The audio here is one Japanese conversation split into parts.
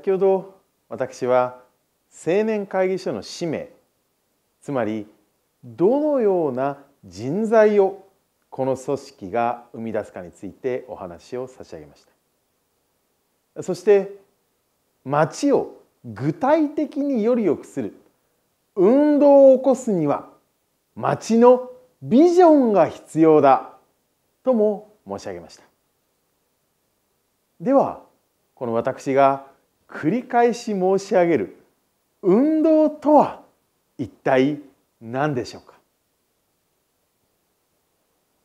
先ほど私は青年会議所の使命つまりどのような人材をこの組織が生み出すかについてお話を差し上げましたそして町を具体的により良くする運動を起こすには町のビジョンが必要だとも申し上げましたではこの私が繰り返し申し上げる運動とは一体何でしょうか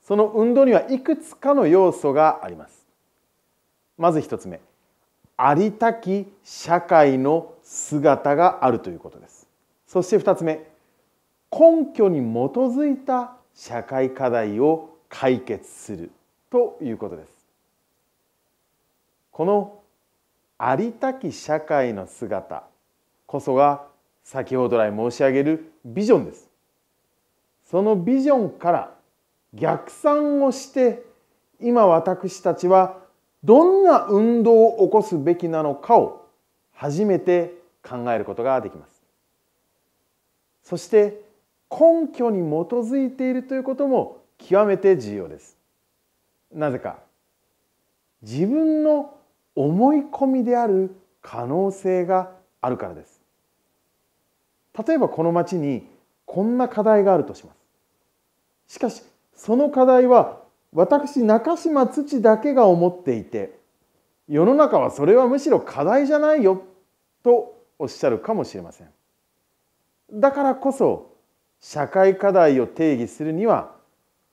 その運動にはいくつかの要素がありますまず1つ目ありたき社会の姿があるということですそして2つ目根拠に基づいた社会課題を解決するということですこのありたき社会の姿こそが先ほど来申し上げるビジョンですそのビジョンから逆算をして今私たちはどんな運動を起こすべきなのかを初めて考えることができますそして根拠に基づいているということも極めて重要ですなぜか自分の思い込みである可能性があるからです例えばこの町にこんな課題があるとしますしかしその課題は私中島土だけが思っていて世の中はそれはむしろ課題じゃないよとおっしゃるかもしれませんだからこそ社会課題を定義するには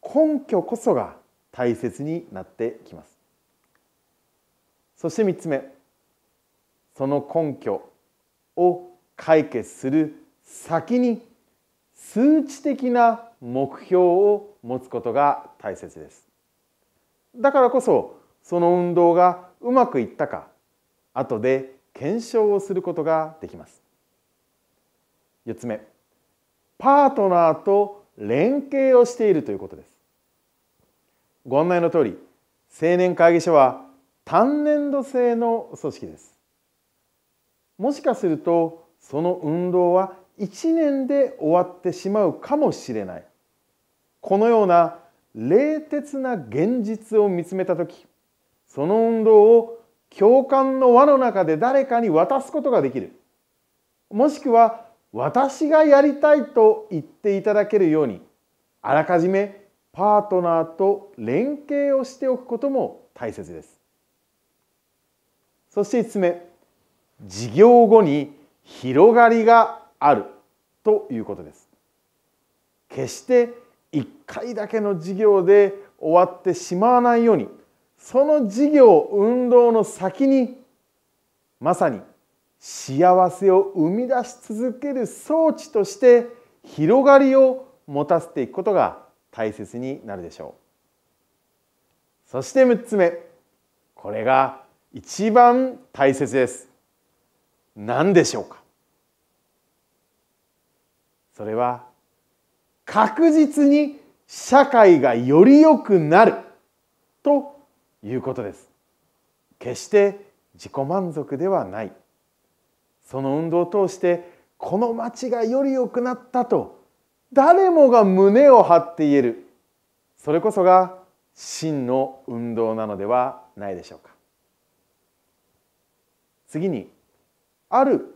根拠こそが大切になってきますそして3つ目その根拠を解決する先に数値的な目標を持つことが大切ですだからこそその運動がうまくいったか後で検証をすることができます4つ目パートナーと連携をしているということですご案内の通り青年会議所は単年度制の組織ですもしかするとその運動は1年で終わってしまうかもしれないこのような冷徹な現実を見つめた時その運動を共感の輪の中で誰かに渡すことができるもしくは私がやりたいと言っていただけるようにあらかじめパートナーと連携をしておくことも大切です。そして5つ目事業後に広がりがあるということです決して1回だけの事業で終わってしまわないようにその事業運動の先にまさに幸せを生み出し続ける装置として広がりを持たせていくことが大切になるでしょうそして6つ目これが一番大切です何でしょうかそれは確実に社会がより良くなるということです決して自己満足ではないその運動を通してこの町がより良くなったと誰もが胸を張って言えるそれこそが真の運動なのではないでしょうか次にある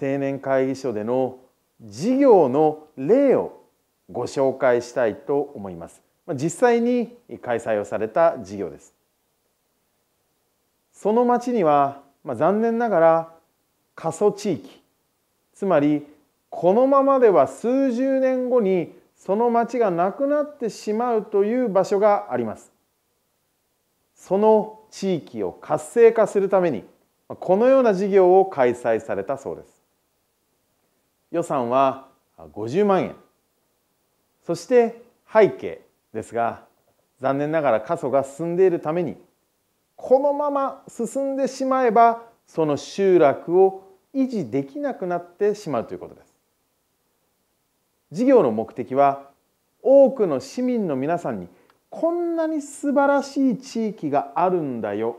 青年会議所での事業の例をご紹介したいと思います。実際に開催をされた事業です。その町には、まあ、残念ながら過疎地域つまりこのままでは数十年後にその町がなくなってしまうという場所があります。その地域を活性化するためにこのような事業を開催されたそうです予算は50万円そして背景ですが残念ながら過疎が進んでいるためにこのまま進んでしまえばその集落を維持できなくなってしまうということです事業の目的は多くの市民の皆さんにこんなに素晴らしい地域があるんだよ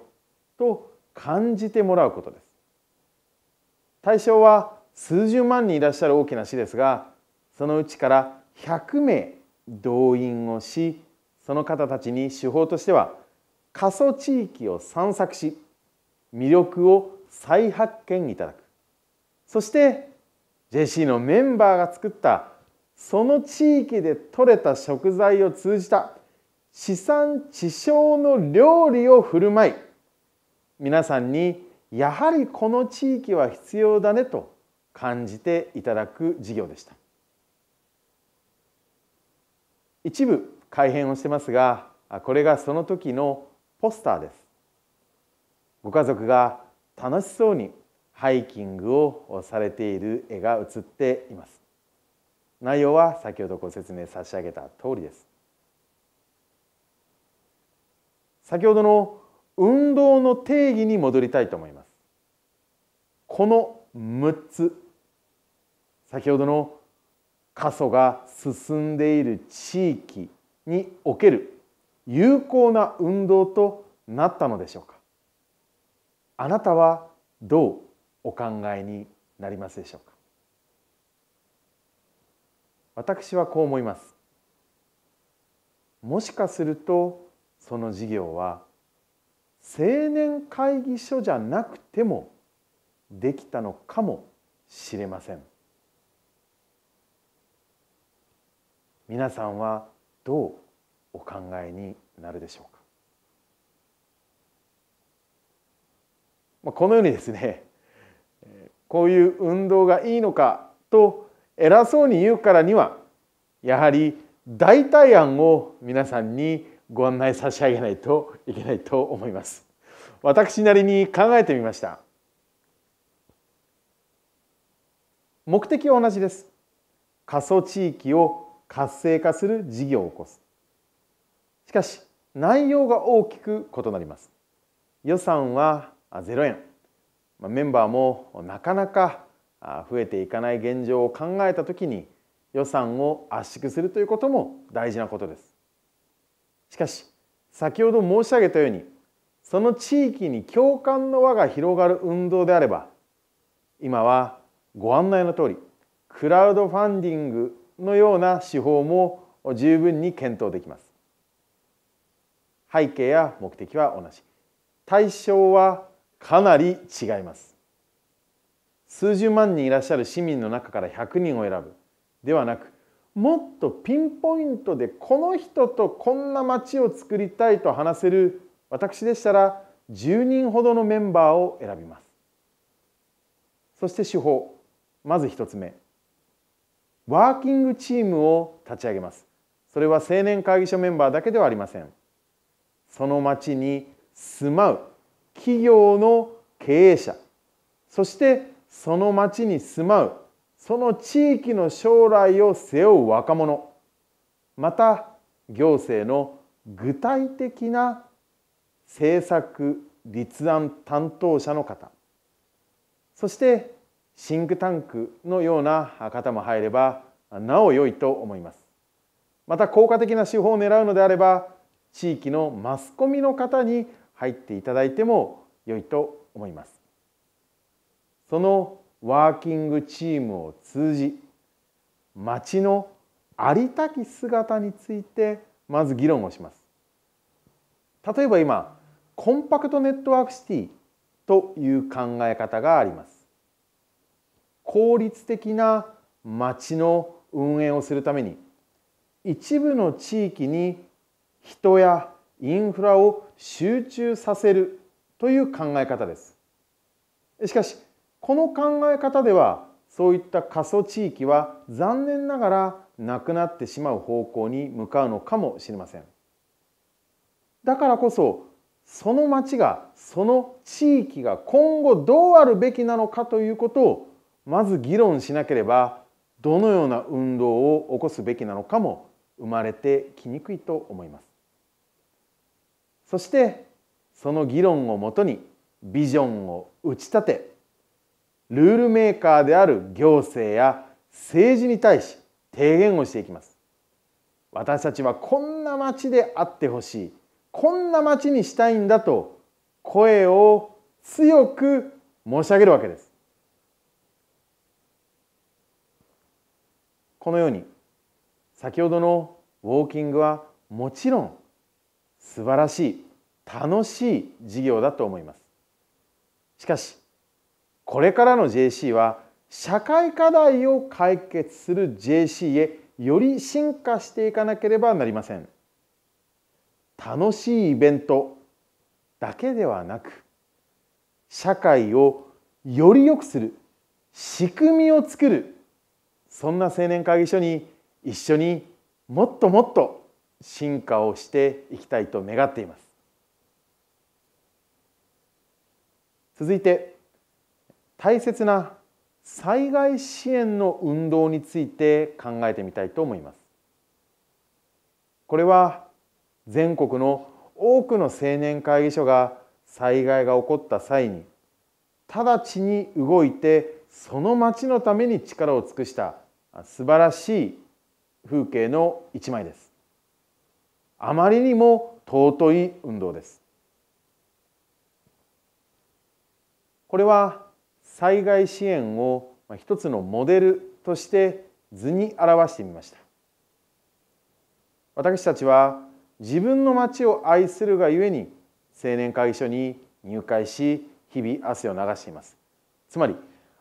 と感じてもらうことです対象は数十万人いらっしゃる大きな市ですがそのうちから100名動員をしその方たちに手法としては過疎地域を散策し魅力を再発見いただくそして JC のメンバーが作ったその地域で採れた食材を通じた地産地消の料理を振る舞い皆さんにやはりこの地域は必要だねと感じていただく事業でした一部改編をしてますがこれがその時のポスターですご家族が楽しそうにハイキングをされている絵が写っています内容は先ほどご説明差し上げた通りです先ほどの運動の定義に戻りたいと思いますこの6つ先ほどの過疎が進んでいる地域における有効な運動となったのでしょうかあなたはどうお考えになりますでしょうか私はこう思いますもしかするとその事業は青年会議所じゃなくてもできたのかもしれません皆さんはどうお考えになるでしょうかこのようにですねこういう運動がいいのかと偉そうに言うからにはやはり代替案を皆さんにご案内差し上げないといけないと思います私なりに考えてみました目的は同じです過疎地域を活性化する事業を起こすしかし内容が大きく異なります予算は0円メンバーもなかなか増えていかない現状を考えた時に予算を圧縮するということも大事なことですしかし先ほど申し上げたようにその地域に共感の輪が広がる運動であれば今はご案内のとおりクラウドファンディングのような手法も十分に検討できます背景や目的は同じ対象はかなり違います数十万人いらっしゃる市民の中から100人を選ぶではなくもっとピンポイントでこの人とこんな街を作りたいと話せる私でしたら10人ほどのメンバーを選びますそして手法まず1つ目ワーキングチームを立ち上げますそれは青年会議所メンバーだけではありませんその町に住まう企業の経営者そしてその町に住まうその地域の将来を背負う若者また行政の具体的な政策立案担当者の方そしてシンクタンクのような方も入ればなお良いと思いますまた効果的な手法を狙うのであれば地域のマスコミの方に入っていただいても良いと思いますそのワーキングチームを通じ町のありたき姿についてまず議論をします例えば今コンパクトネットワークシティという考え方があります効率的な町の運営をするために一部の地域に人やインフラを集中させるという考え方ですしかしこの考え方ではそういった過疎地域は残念ながらなくなってしまう方向に向かうのかもしれません。だからこそその町がその地域が今後どうあるべきなのかということをまず議論しなければどのような運動を起こすべきなのかも生まれてきにくいと思います。そしてその議論をもとにビジョンを打ち立てルールメーカーである行政や政治に対し提言をしていきます私たちはこんな町であってほしいこんな町にしたいんだと声を強く申し上げるわけですこのように先ほどのウォーキングはもちろん素晴らしい楽しい事業だと思いますしかしこれからの JC は社会課題を解決する JC へより進化していかなければなりません楽しいイベントだけではなく社会をより良くする仕組みを作るそんな青年会議所に一緒にもっともっと進化をしていきたいと願っています続いて大切な災害支援の運動について考えてみたいと思います。これは全国の多くの青年会議所が災害が起こった際に直ちに動いてその町のために力を尽くした素晴らしい風景の一枚です。あまりにも尊い運動です。これは災害支援を一つのモデルとして図に表してみました私たちは自分の町を愛するがゆえに青年会議所に入会し日々汗を流していますつまり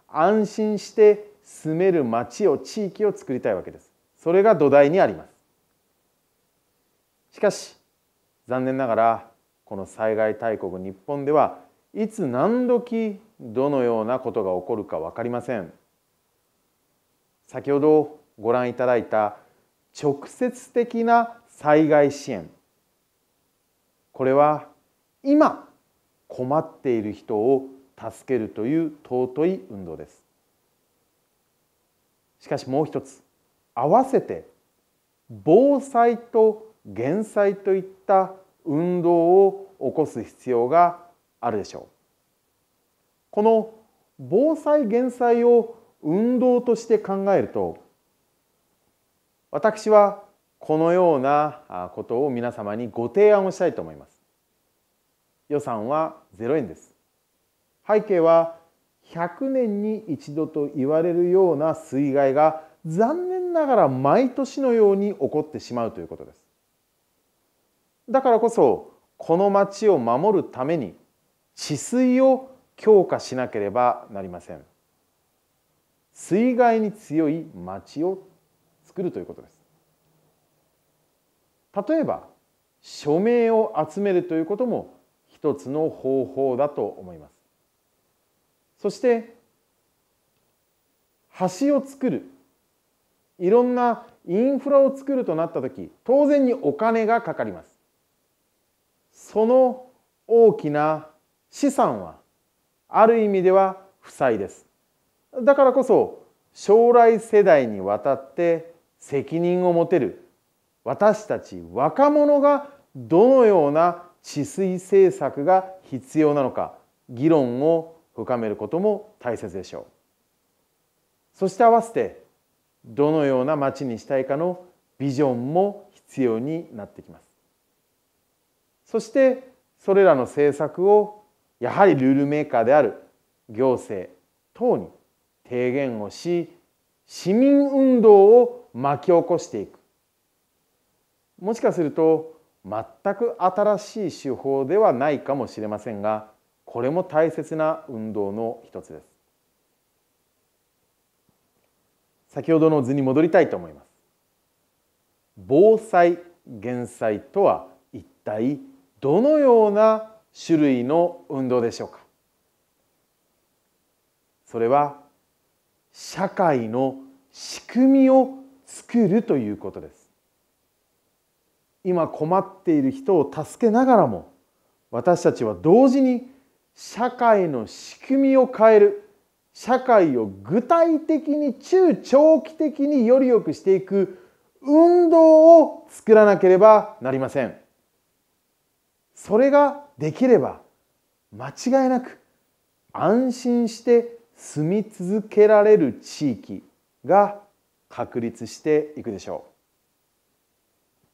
安心して住める町を地域を作りたいわけですそれが土台にありますしかし残念ながらこの災害大国日本ではいつ何時どのようなことが起こるか分かりません先ほどご覧いただいた直接的な災害支援これは今困っている人を助けるという尊い運動ですしかしもう一つ合わせて防災と減災といった運動を起こす必要があるでしょうこの防災減災を運動として考えると私はこのようなことを皆様にご提案をしたいと思います。予算は0円です。背景は100年に一度と言われるような水害が残念ながら毎年のように起こってしまうということです。だからこそこの町を守るために治水を強化しなければなりません水害に強い町を作るということです例えば署名を集めるということも一つの方法だと思いますそして橋を作るいろんなインフラを作るとなった時当然にお金がかかりますその大きな資産はある意味では負債ですだからこそ将来世代にわたって責任を持てる私たち若者がどのような治水政策が必要なのか議論を深めることも大切でしょうそして合わせてどのような町にしたいかのビジョンも必要になってきますそしてそれらの政策をやはりルールメーカーである行政等に提言をし市民運動を巻き起こしていくもしかすると全く新しい手法ではないかもしれませんがこれも大切な運動の一つです先ほどの図に戻りたいと思います防災減災とは一体どのような種類の運動でしょうかそれは社会の仕組みを作るということです今困っている人を助けながらも私たちは同時に社会の仕組みを変える社会を具体的に中長期的により良くしていく運動を作らなければなりませんそれができれば間違いなく安心して住み続けられる地域が確立していくでしょう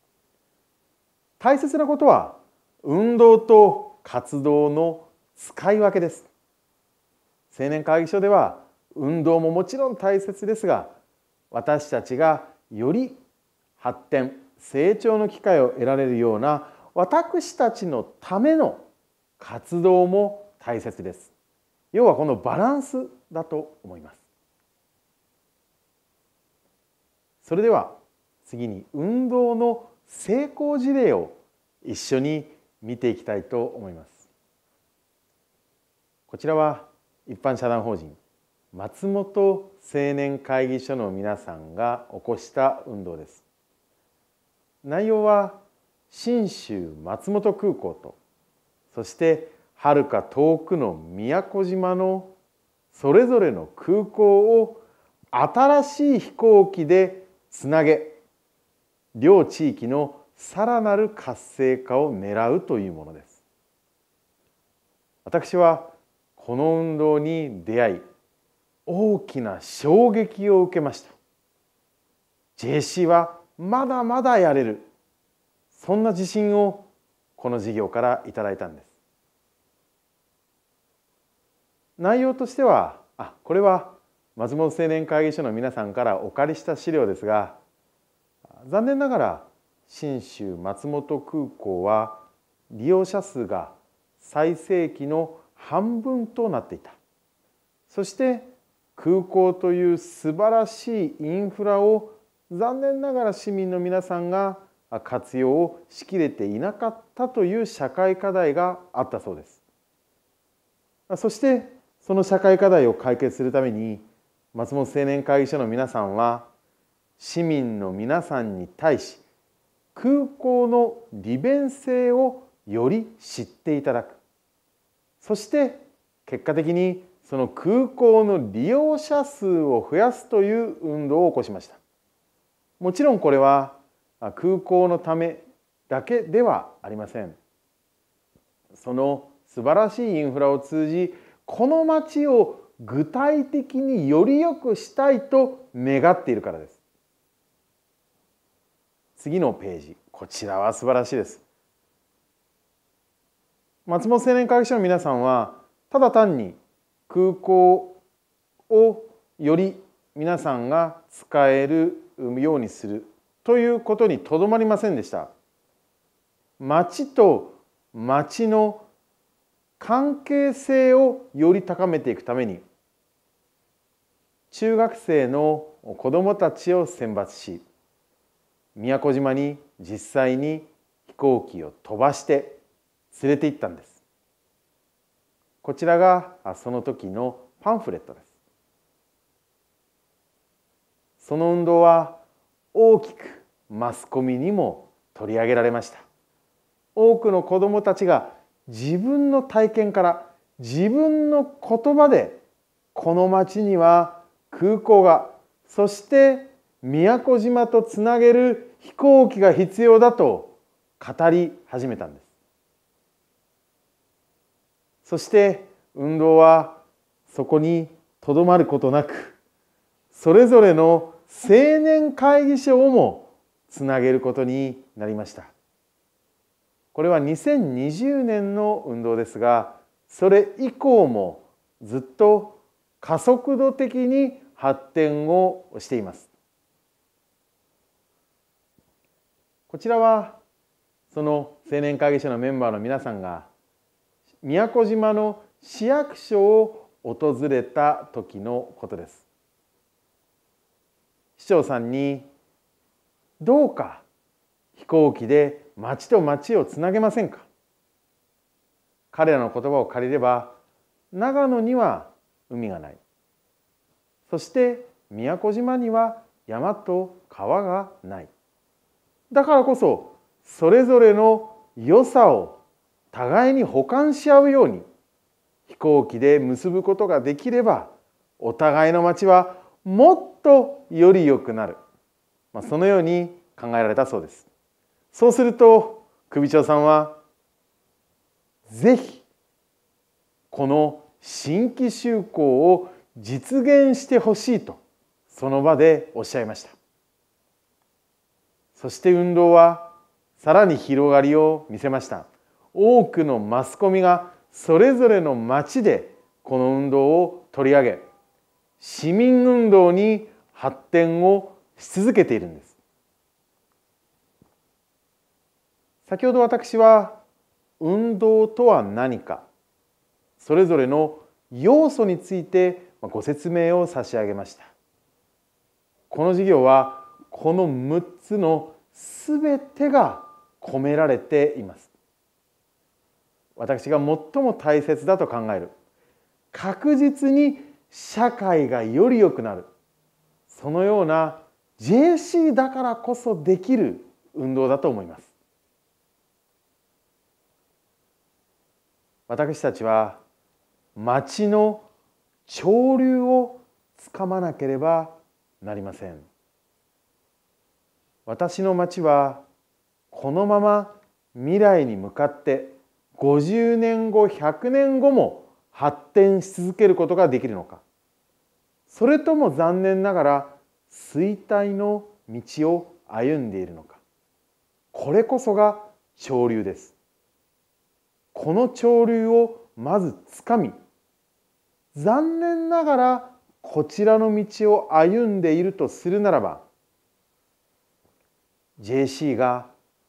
大切なことは運動と活動の使い分けです青年会議所では運動ももちろん大切ですが私たちがより発展成長の機会を得られるような私たちのための活動も大切です要はこのバランスだと思いますそれでは次に運動の成功事例を一緒に見ていきたいと思いますこちらは一般社団法人松本青年会議所の皆さんが起こした運動です内容は信州松本空港とそしてはるか遠くの宮古島のそれぞれの空港を新しい飛行機でつなげ両地域のさらなる活性化を狙うというものです私はこの運動に出会い大きな衝撃を受けました JC はまだまだやれるそんな自信をこの事業からいただいたんです内容としてはあこれは松本青年会議所の皆さんからお借りした資料ですが残念ながら信州松本空港は利用者数が最盛期の半分となっていたそして空港という素晴らしいインフラを残念ながら市民の皆さんが活用をしきれていなかったという社会課題があったそうですそしてその社会課題を解決するために松本青年会議所の皆さんは市民の皆さんに対し空港の利便性をより知っていただくそして結果的にその空港の利用者数を増やすという運動を起こしましたもちろんこれは空港のためだけではありませんその素晴らしいインフラを通じこの街を具体的により良くしたいと願っているからです次のページこちらは素晴らしいです松本青年会議所の皆さんはただ単に空港をより皆さんが使えるようにするということにとどまりませんでした町と町の関係性をより高めていくために中学生の子どもたちを選抜し宮古島に実際に飛行機を飛ばして連れて行ったんですこちらがその時のパンフレットですその運動は大きくマスコミにも取り上げられました多くの子どもたちが自分の体験から自分の言葉でこの町には空港がそして宮古島とつなげる飛行機が必要だと語り始めたんですそして運動はそこにとどまることなくそれぞれの青年会議所をもつなげることになりましたこれは2020年の運動ですがそれ以降もずっと加速度的に発展をしていますこちらはその青年会議所のメンバーの皆さんが宮古島の市役所を訪れた時のことです市長さんにどうか飛行機で町と町をつなげませんか彼らの言葉を借りれば長野には海がないそして宮古島には山と川がないだからこそそれぞれの良さを互いに補完し合うように飛行機で結ぶことができればお互いの町はもっとより良くなる。まあ、そのように考えられたそうですそうすると首長さんは是非この新規就航を実現してほしいとその場でおっしゃいましたそして運動はさらに広がりを見せました多くのマスコミがそれぞれの町でこの運動を取り上げ市民運動に発展をし続けているんです先ほど私は運動とは何かそれぞれの要素についてご説明を差し上げましたこの授業はこの6つのすべてが込められています私が最も大切だと考える確実に社会がより良くなるそのような JC だからこそできる運動だと思います私たちは町の潮流をつかまなければなりません私の町はこのまま未来に向かって50年後100年後も発展し続けることができるのかそれとも残念ながら衰退の道を歩んでいるのかこれこそが潮流ですこの潮流をまずつかみ残念ながらこちらの道を歩んでいるとするならば JC が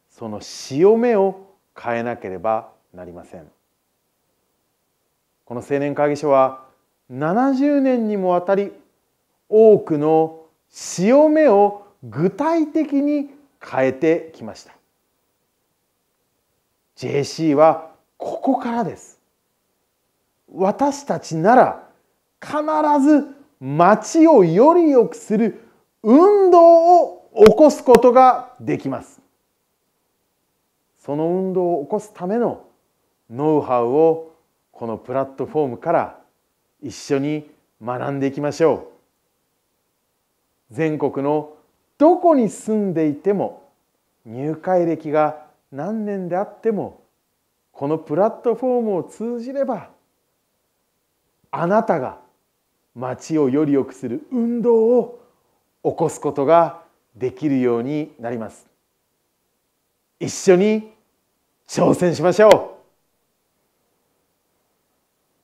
その潮目を変えなければなりませんこの青年会議所は70年にもわたり多くの潮目を具体的に変えてきました JC はここからです私たちなら必ず街をより良くする運動を起こすことができますその運動を起こすためのノウハウをこのプラットフォームから一緒に学んでいきましょう。全国のどこに住んでいても入会歴が何年であってもこのプラットフォームを通じればあなたが町をより良くする運動を起こすことができるようになります。一緒に挑戦しましょう